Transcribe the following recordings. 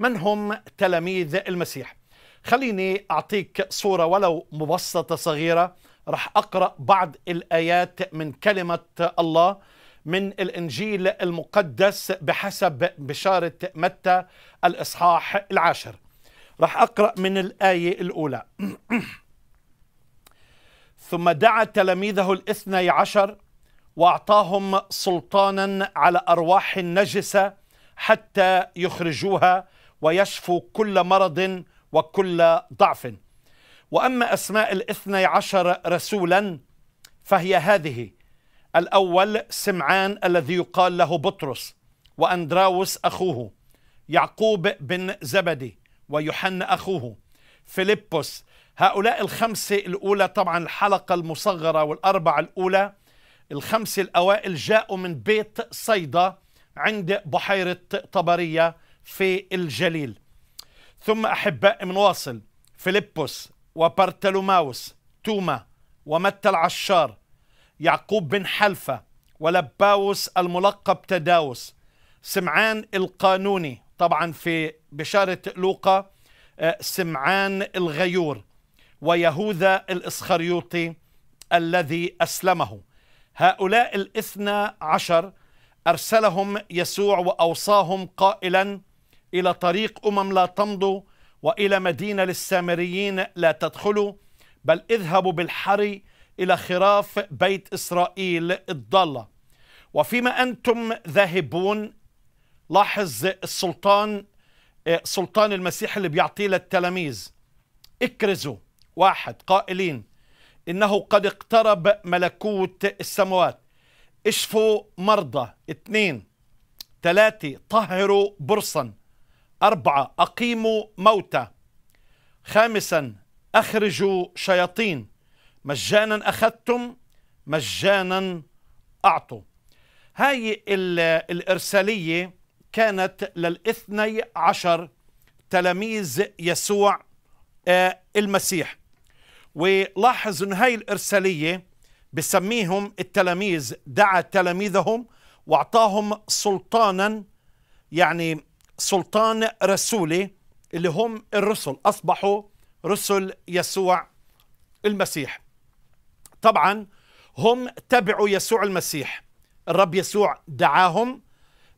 من هم تلاميذ المسيح خليني أعطيك صورة ولو مبسطة صغيرة رح أقرأ بعض الآيات من كلمة الله من الإنجيل المقدس بحسب بشارة متى الإصحاح العاشر رح أقرأ من الآية الأولى ثم دعا تلاميذه الاثني عشر وأعطاهم سلطانا على أرواح النجسة حتى يخرجوها ويشفو كل مرض وكل ضعف وأما أسماء الاثني عشر رسولا فهي هذه الأول سمعان الذي يقال له بطرس وأندراوس أخوه يعقوب بن زبدي ويوحنا أخوه فيلبس هؤلاء الخمسة الأولى طبعا الحلقة المصغرة والأربعة الأولى الخمسة الأوائل جاءوا من بيت صيدا عند بحيرة طبرية في الجليل ثم أحباء واصل فيلبس وبرتلوماوس توما ومتى العشار يعقوب بن حلفة ولباوس الملقب تداوس سمعان القانوني طبعا في بشارة لوقا آه، سمعان الغيور ويهوذا الإسخريوطي الذي أسلمه هؤلاء الاثنى عشر أرسلهم يسوع وأوصاهم قائلا إلى طريق أمم لا تمضوا وإلى مدينة للسامريين لا تدخلوا بل اذهبوا بالحري إلى خراف بيت إسرائيل الضالة وفيما أنتم ذاهبون لاحظ السلطان آه، سلطان المسيح اللي بيعطيه للتلاميذ اكرزوا واحد قائلين إنه قد اقترب ملكوت السموات اشفوا مرضى اثنين ثلاثة طهروا برصا أربعة أقيموا موتى خامسا أخرجوا شياطين مجانا أخذتم مجانا أعطوا هاي الإرسالية كانت للاثني عشر تلاميذ يسوع آه، المسيح ولاحظ أن هاي الإرسالية بسميهم التلاميذ دعا تلاميذهم وأعطاهم سلطانا يعني سلطان رسولي اللي هم الرسل أصبحوا رسل يسوع المسيح طبعا هم تبعوا يسوع المسيح الرب يسوع دعاهم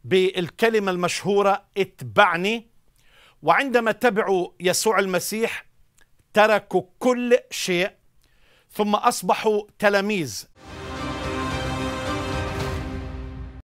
بالكلمة المشهورة اتبعني وعندما تبعوا يسوع المسيح تركوا كل شيء ثم أصبحوا تلاميذ